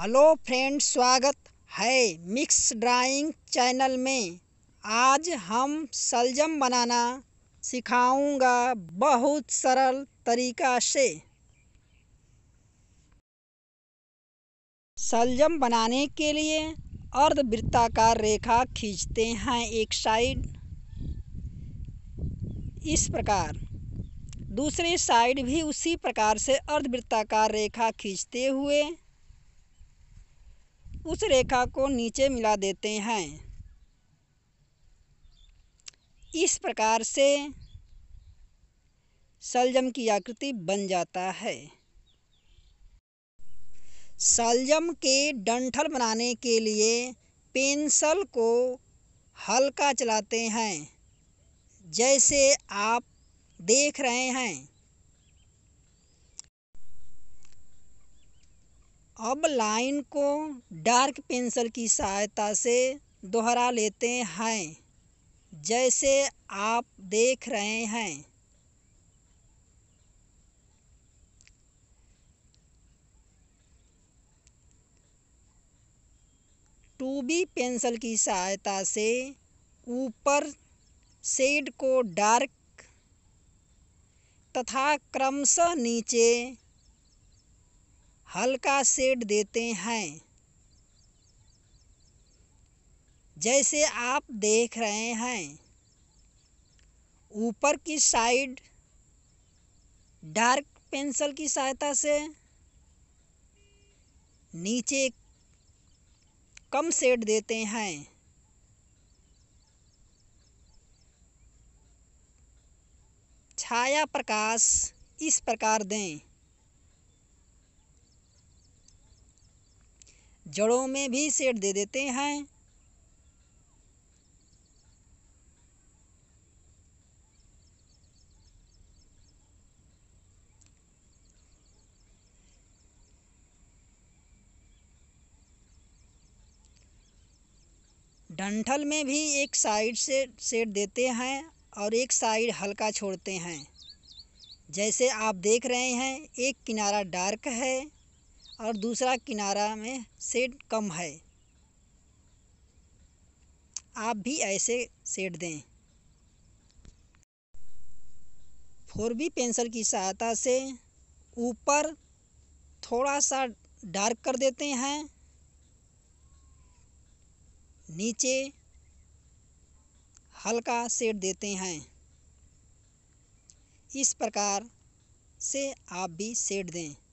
hello friends स्वागत है mix drawing channel में आज हम सलजम बनाना सिखाऊंगा बहुत सरल तरीका से सलजम बनाने के लिए अर्धवृत्ताकार रेखा खींचते हैं एक साइड इस प्रकार दूसरे साइड भी उसी प्रकार से अर्धवृत्ताकार रेखा खींचते हुए उस रेखा को नीचे मिला देते हैं इस प्रकार से सलजम की आकृति बन जाता है सलजम के डंठल बनाने के लिए पेंसिल को हल्का चलाते हैं जैसे आप देख रहे हैं अब लाइन को डार्क पेंसिल की सहायता से दोहरा लेते हैं जैसे आप देख रहे हैं टू बी पेंसिल की सहायता से ऊपर शेड को डार्क तथा क्रमशः नीचे हल्का शेड देते हैं जैसे आप देख रहे हैं ऊपर की साइड डार्क पेंसिल की सहायता से नीचे कम शेड देते हैं छाया प्रकाश इस प्रकार दें जड़ों में भी सेट दे देते हैं डंठल में भी एक साइड से सेट देते हैं और एक साइड हल्का छोड़ते हैं जैसे आप देख रहे हैं एक किनारा डार्क है और दूसरा किनारा में सेड कम है आप भी ऐसे शेड दें फोर बी पेंसिल की सहायता से ऊपर थोड़ा सा डार्क कर देते हैं नीचे हल्का शेड देते हैं इस प्रकार से आप भी शेड दें